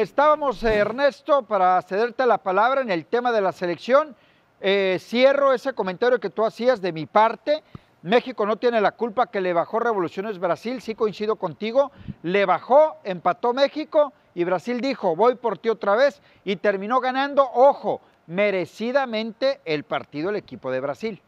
Estábamos, eh, Ernesto, para cederte la palabra en el tema de la selección. Eh, cierro ese comentario que tú hacías de mi parte. México no tiene la culpa que le bajó Revoluciones Brasil, sí coincido contigo. Le bajó, empató México y Brasil dijo, voy por ti otra vez y terminó ganando, ojo, merecidamente el partido el equipo de Brasil.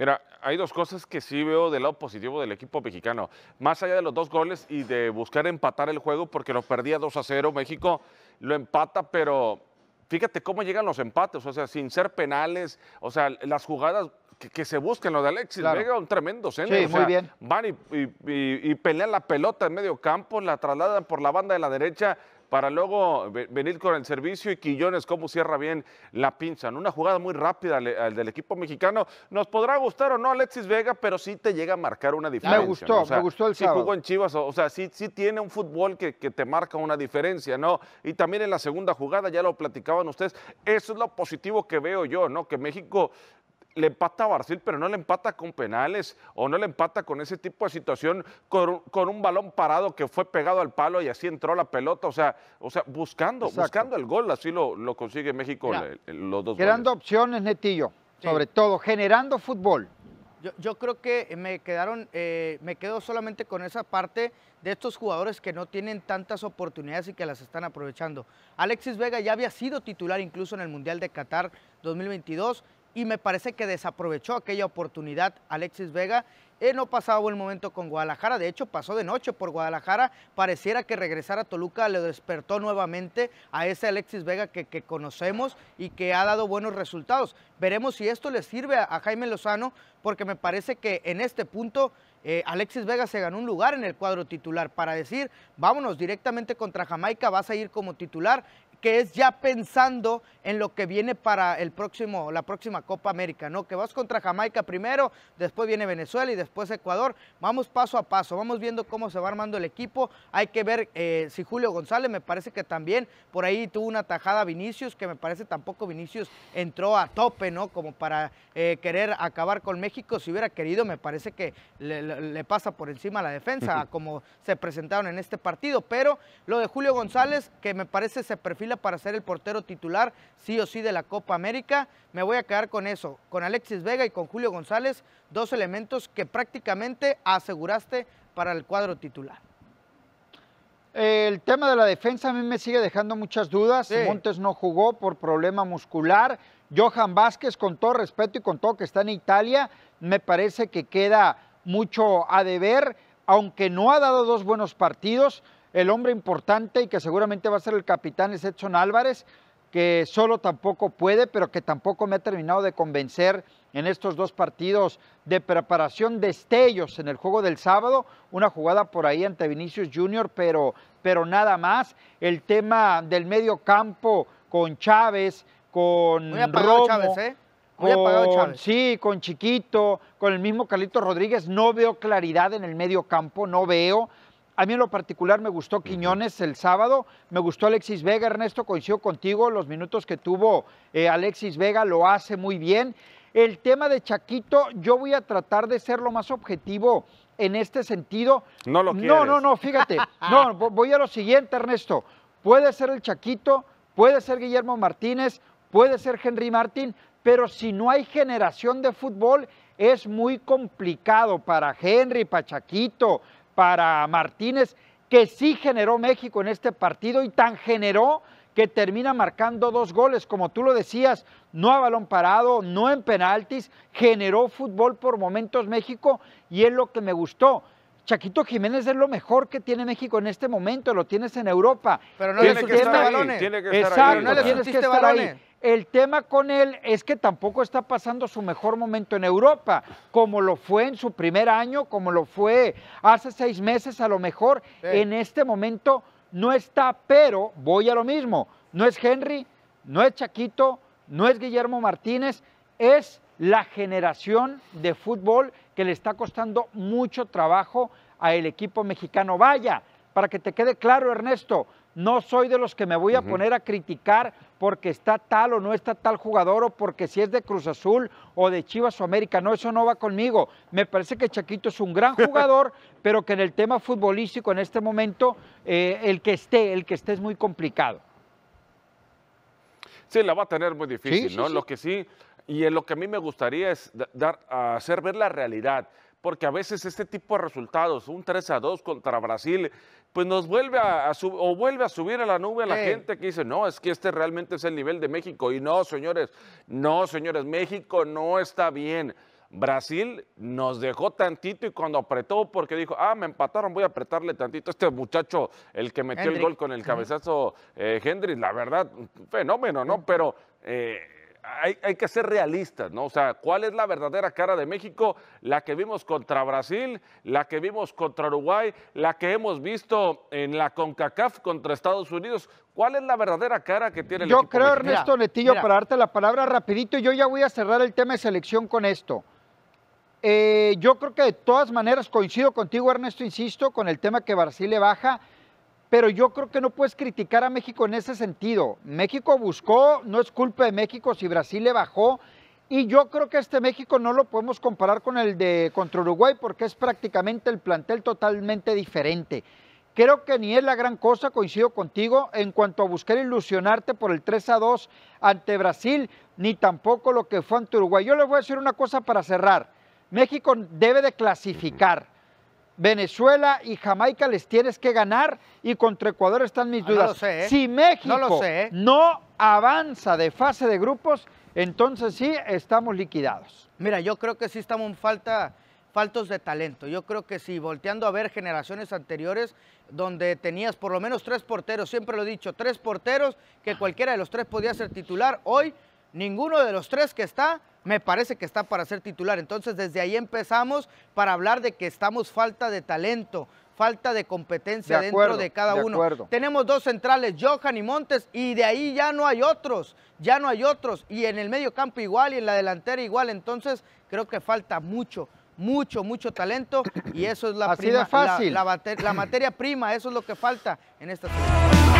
Mira, hay dos cosas que sí veo del lado positivo del equipo mexicano. Más allá de los dos goles y de buscar empatar el juego, porque lo perdía 2 a 0, México lo empata, pero fíjate cómo llegan los empates, o sea, sin ser penales, o sea, las jugadas que, se buscan, lo de Alexis llegan Vega, un tremendo centro. Sí, muy bien. Van y, y, pelean la pelota en medio campo, la trasladan por la banda de la derecha, para luego venir con el servicio y Quillones cómo cierra bien la pinza. En una jugada muy rápida al, del equipo mexicano. Nos podrá gustar o no Alexis Vega, pero sí te llega a marcar una diferencia. Me gustó, me gustó el sí jugó en Chivas, o, sea, sí, sí, tiene un fútbol que, que, te marca una diferencia, ¿no? Y también en la segunda jugada, ya lo platicaban ustedes, eso es lo positivo que veo yo, ¿no? Que México le empata a Brasil, pero no le empata con penales o no le empata con ese tipo de situación, con, un balón parado que fue pegado al palo y así entró la pelota. O sea, o sea buscando, buscando el gol, así lo, consigue México los dos Generando opciones, Netillo, sobre todo, generando fútbol. Yo, creo que me quedaron, eh, me quedo solamente con esa parte de estos jugadores que no tienen tantas oportunidades y que las están aprovechando. Alexis Vega ya había sido titular incluso en el Mundial de Qatar 2022 y me parece que desaprovechó aquella oportunidad Alexis Vega. Eh, no pasaba buen momento con Guadalajara, de hecho pasó de noche por Guadalajara, pareciera que regresar a Toluca le despertó nuevamente a ese Alexis Vega que, conocemos y que ha dado buenos resultados. Veremos si esto le sirve a, Jaime Lozano, porque me parece que en este punto eh, Alexis Vega se ganó un lugar en el cuadro titular para decir, vámonos directamente contra Jamaica, vas a ir como titular que es ya pensando en lo que viene para el próximo, la próxima Copa América, ¿no? Que vas contra Jamaica primero, después viene Venezuela y después Ecuador. Vamos paso a paso, vamos viendo cómo se va armando el equipo. Hay que ver eh, si Julio González, me parece que también por ahí tuvo una tajada Vinicius, que me parece tampoco Vinicius entró a tope, ¿no? Como para eh, querer acabar con México. Si hubiera querido, me parece que le, pasa por encima la defensa, como se presentaron en este partido. Pero lo de Julio González, que me parece se perfila para ser el portero titular, sí o sí, de la Copa América. Me voy a quedar con eso, con Alexis Vega y con Julio González, dos elementos que prácticamente aseguraste para el cuadro titular. El tema de la defensa a mí me sigue dejando muchas dudas. Montes no jugó por problema muscular. Johan Vázquez, con todo respeto y con todo que está en Italia, me parece que queda mucho a deber, aunque no ha dado dos buenos partidos. El hombre importante y que seguramente va a ser el capitán es Edson Álvarez, que solo tampoco puede, pero que tampoco me ha terminado de convencer en estos dos partidos de preparación destellos en el juego del sábado, una jugada por ahí ante Vinicius Junior, pero, pero nada más. El tema del medio campo con Chávez, con Muy Chávez, ¿eh? Sí, con Chiquito, con el mismo Carlito Rodríguez, no veo claridad en el medio campo, no veo. A mí en lo particular me gustó Quiñones el sábado, me gustó Alexis Vega, Ernesto, coincido contigo, los minutos que tuvo eh, Alexis Vega lo hace muy bien. El tema de Chaquito, yo voy a tratar de ser lo más objetivo en este sentido. No lo quieres. No, no, no, fíjate. No, voy a lo siguiente, Ernesto. Puede ser el Chaquito, puede ser Guillermo Martínez, puede ser Henry Martín, pero si no hay generación de fútbol, es muy complicado para Henry, para Chaquito, para Martínez, que sí generó México en este partido y tan generó que termina marcando dos goles, como tú lo decías, no a balón parado, no en penaltis, generó fútbol por momentos México y es lo que me gustó. Chaquito Jiménez es lo mejor que tiene México en este momento, lo tienes en Europa. Pero no este Tiene que estar ahí. no tienes que estar Ahí. El tema con él es que tampoco está pasando su mejor momento en Europa, como lo fue en su primer año, como lo fue hace seis meses a lo mejor. En este momento no está, pero voy a lo mismo. No es Henry, no es Chaquito, no es Guillermo Martínez, es la generación de fútbol le está costando mucho trabajo al equipo mexicano. Vaya, para que te quede claro, Ernesto, no soy de los que me voy a poner a criticar porque está tal o no está tal jugador o porque si es de Cruz Azul o de Chivas o América. No, eso no va conmigo. Me parece que Chaquito es un gran jugador, pero que en el tema futbolístico en este momento eh, el que esté, el que esté es muy complicado. Sí, la va a tener muy difícil, ¿no? Lo que sí, y lo que a mí me gustaría es dar, hacer ver la realidad, porque a veces este tipo de resultados, un 3 a 2 contra Brasil, pues nos vuelve a, a o vuelve a subir a la nube a la gente que dice, no, es que este realmente es el nivel de México. Y no, señores, no, señores, México no está bien. Brasil nos dejó tantito y cuando apretó porque dijo, ah, me empataron, voy a apretarle tantito. Este muchacho, el que metió el gol con el cabezazo eh, Hendrix, la verdad, fenómeno, ¿no? Pero eh, hay, que ser realistas, ¿no? O sea, ¿cuál es la verdadera cara de México? La que vimos contra Brasil, la que vimos contra Uruguay, la que hemos visto en la CONCACAF contra Estados Unidos. ¿Cuál es la verdadera cara que tiene el yo Yo creo, Ernesto Netillo, para darte la palabra rapidito, yo ya voy a cerrar el tema de selección con esto. Eh, yo creo que de todas maneras coincido contigo, Ernesto, insisto, con el tema que Brasil le baja pero yo creo que no puedes criticar a México en ese sentido. México buscó, no es culpa de México si Brasil le bajó. Y yo creo que este México no lo podemos comparar con el de contra Uruguay porque es prácticamente el plantel totalmente diferente. Creo que ni es la gran cosa, coincido contigo, en cuanto a buscar ilusionarte por el 3 a 2 ante Brasil, ni tampoco lo que fue ante Uruguay. Yo les voy a decir una cosa para cerrar. México debe de clasificar. Venezuela y Jamaica les tienes que ganar y contra Ecuador están mis ah, dudas. ¿eh? Si México ¿eh? no, avanza de fase de grupos, entonces sí estamos liquidados. Mira, yo creo que sí estamos en falta faltos de talento. Yo creo que si sí, volteando a ver generaciones anteriores, donde tenías por lo menos tres porteros, siempre lo he dicho, tres porteros, que ah. cualquiera de los tres podía ser titular, hoy Ninguno de los tres que está me parece que está para ser titular. Entonces desde ahí empezamos para hablar de que estamos falta de talento, falta de competencia dentro de cada uno. Tenemos dos centrales, Johan y Montes, y de ahí ya no hay otros, ya no hay otros. Y en el medio campo igual y en la delantera igual. Entonces creo que falta mucho. Mucho, mucho talento y eso es la, La, materia prima, eso es lo que falta en esta temporada.